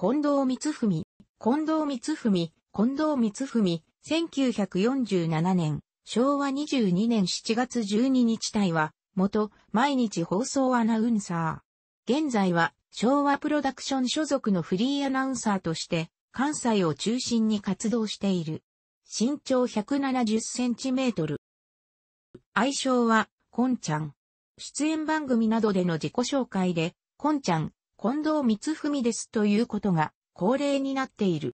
近藤光文、近藤光文、近藤光文、1947年、昭和22年7月12日隊は、元、毎日放送アナウンサー。現在は、昭和プロダクション所属のフリーアナウンサーとして、関西を中心に活動している。身長170センチメートル。愛称は、こんちゃん。出演番組などでの自己紹介で、こんちゃん、近藤光文ですということが恒例になっている。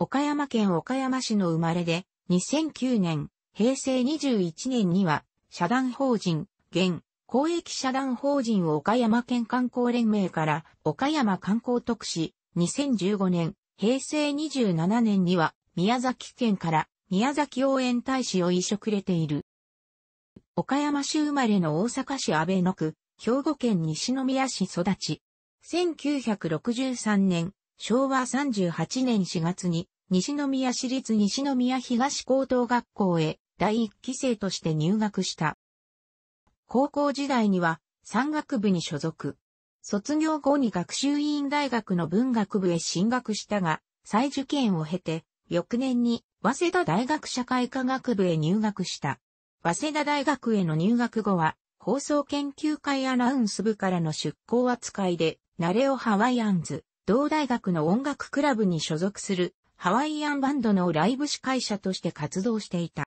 岡山県岡山市の生まれで、2009年、平成21年には、社団法人、現、公益社団法人岡山県観光連盟から岡山観光特使、2015年、平成27年には宮崎県から宮崎応援大使を移植れている。岡山市生まれの大阪市安倍野区、兵庫県西宮市育ち、1963年、昭和38年4月に、西宮市立西宮東高等学校へ第一期生として入学した。高校時代には山岳部に所属。卒業後に学習院大学の文学部へ進学したが、再受験を経て、翌年に早稲田大学社会科学部へ入学した。早稲田大学への入学後は、放送研究会アナウンス部からの出向扱いで、ナレオハワイアンズ、同大学の音楽クラブに所属するハワイアンバンドのライブ司会者として活動していた。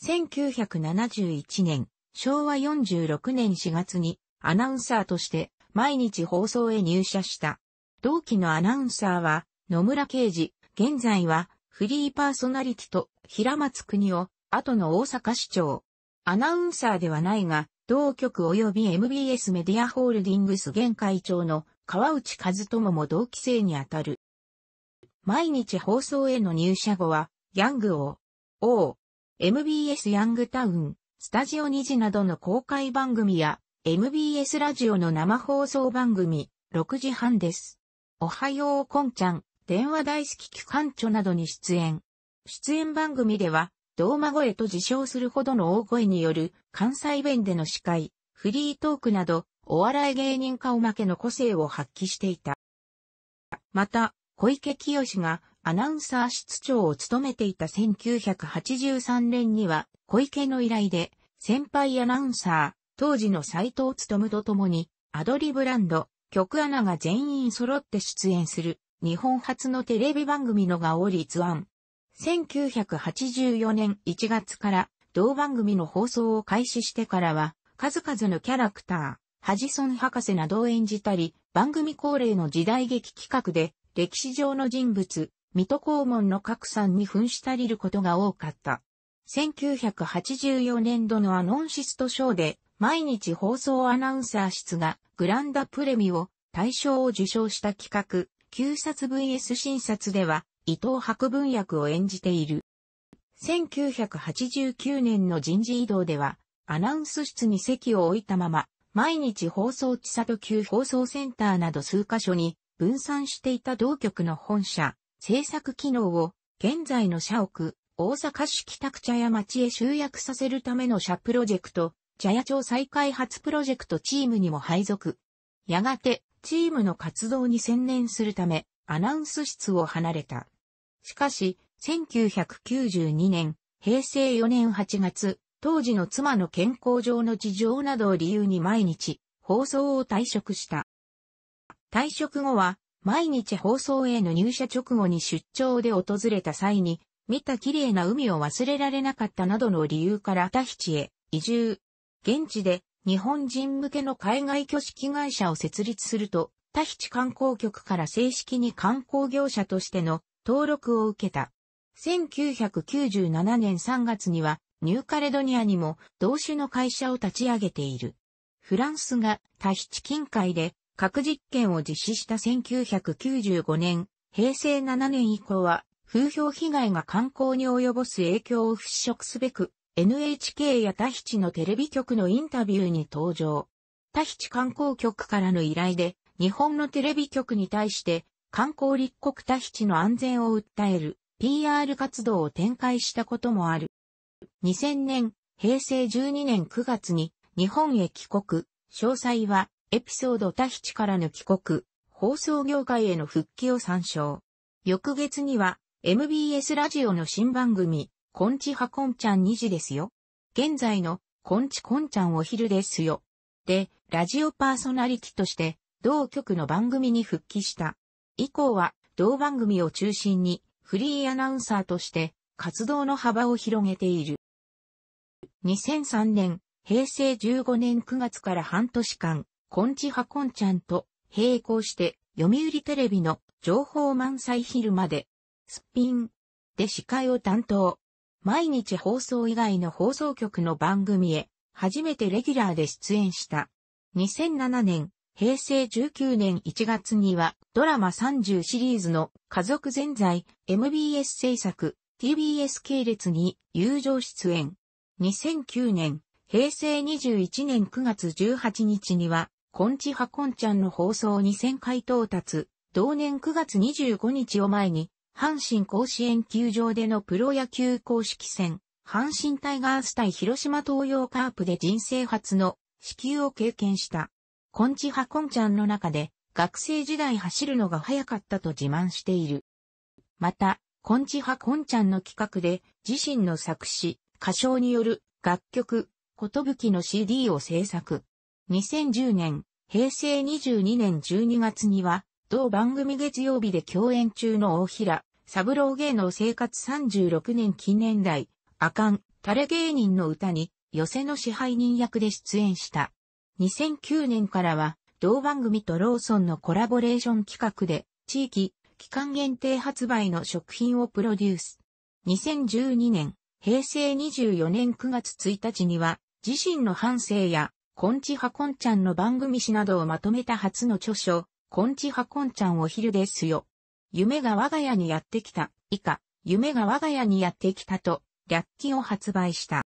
1971年、昭和46年4月にアナウンサーとして毎日放送へ入社した。同期のアナウンサーは野村刑事、現在はフリーパーソナリティと平松国を後の大阪市長。アナウンサーではないが、同局及び MBS メディアホールディングス現会長の川内和友も同期生にあたる。毎日放送への入社後は、ヤングを、王、MBS ヤングタウン、スタジオ2時などの公開番組や、MBS ラジオの生放送番組、6時半です。おはようこんちゃん、電話大好き機関長などに出演。出演番組では、ロー声と自称するほどの大声による関西弁での司会、フリートークなど、お笑い芸人顔負けの個性を発揮していた。また、小池清がアナウンサー室長を務めていた1983年には、小池の依頼で、先輩アナウンサー、当時の斎藤務と共に、アドリブランド、曲アナが全員揃って出演する、日本初のテレビ番組のがオリツワン、1984年1月から同番組の放送を開始してからは、数々のキャラクター、ハジソン博士などを演じたり、番組恒例の時代劇企画で、歴史上の人物、水戸黄門の格さんに扮したりることが多かった。1984年度のアノンシストショーで、毎日放送アナウンサー室がグランダプレミを大賞を受賞した企画、旧札 VS 新札では、伊藤博文役を演じている。1989年の人事異動では、アナウンス室に席を置いたまま、毎日放送地里級放送センターなど数カ所に分散していた同局の本社、制作機能を現在の社屋、大阪市北区茶屋町へ集約させるための社プロジェクト、茶屋町再開発プロジェクトチームにも配属。やがて、チームの活動に専念するため、アナウンス室を離れた。しかし、1992年、平成4年8月、当時の妻の健康上の事情などを理由に毎日、放送を退職した。退職後は、毎日放送への入社直後に出張で訪れた際に、見た綺麗な海を忘れられなかったなどの理由からヒチへ移住。現地で日本人向けの海外挙式会社を設立すると、ヒチ観光局から正式に観光業者としての登録を受けた。1997年3月にはニューカレドニアにも同種の会社を立ち上げている。フランスがタヒチ近海で核実験を実施した1995年、平成7年以降は風評被害が観光に及ぼす影響を払拭すべく NHK やタヒチのテレビ局のインタビューに登場。タヒチ観光局からの依頼で日本のテレビ局に対して観光立国多七の安全を訴える PR 活動を展開したこともある。2000年、平成12年9月に日本へ帰国、詳細はエピソード多七からの帰国、放送業界への復帰を参照。翌月には MBS ラジオの新番組、こんちはこんちゃん2時ですよ。現在のこんちこんちゃんお昼ですよ。で、ラジオパーソナリティとして同局の番組に復帰した。以降は同番組を中心にフリーアナウンサーとして活動の幅を広げている。2003年、平成15年9月から半年間、コンチハコンちゃんと並行して読売テレビの情報満載昼まで、スピンで司会を担当。毎日放送以外の放送局の番組へ初めてレギュラーで出演した。2007年、平成19年1月にはドラマ30シリーズの家族全在 MBS 制作 TBS 系列に友情出演。2009年、平成21年9月18日には、コンチハコンちゃんの放送2000回到達、同年9月25日を前に、阪神甲子園球場でのプロ野球公式戦、阪神タイガース対広島東洋カープで人生初の支給を経験した。コンチハコンちゃんの中で学生時代走るのが早かったと自慢している。また、コンチハコンちゃんの企画で自身の作詞、歌唱による楽曲、ことぶきの CD を制作。2010年、平成22年12月には、同番組月曜日で共演中の大平、サブロー芸能生活36年記念代、アカン、タレ芸人の歌に、寄せの支配人役で出演した。2009年からは、同番組とローソンのコラボレーション企画で、地域、期間限定発売の食品をプロデュース。2012年、平成24年9月1日には、自身の反省や、コンチハコンちゃんの番組誌などをまとめた初の著書、コンチハコンちゃんお昼ですよ。夢が我が家にやってきた、以下、夢が我が家にやってきたと、略記を発売した。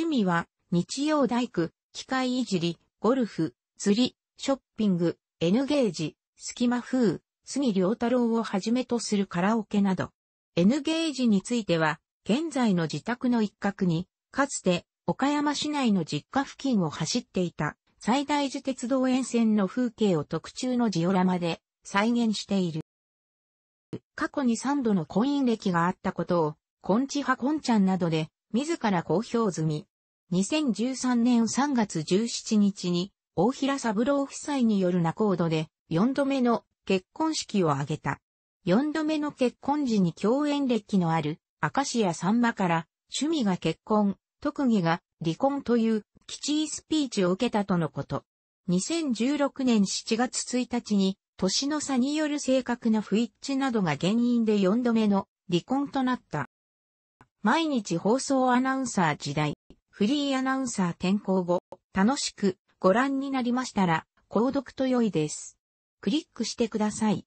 趣味は、日曜大工、機械いじり、ゴルフ、釣り、ショッピング、N ゲージ、隙間風、杉良太郎をはじめとするカラオケなど。N ゲージについては、現在の自宅の一角に、かつて岡山市内の実家付近を走っていた最大寺鉄道沿線の風景を特注のジオラマで再現している。過去に3度の婚姻歴があったことを、コンチハコンちゃんなどで自ら公表済み。2013年3月17日に、大平三郎夫妻による仲人で、4度目の結婚式を挙げた。4度目の結婚時に共演歴のある、明石家さんまから、趣味が結婚、特技が離婚という、基地スピーチを受けたとのこと。2016年7月1日に、年の差による正確な不一致などが原因で4度目の離婚となった。毎日放送アナウンサー時代。フリーアナウンサー転校後、楽しくご覧になりましたら、購読と良いです。クリックしてください。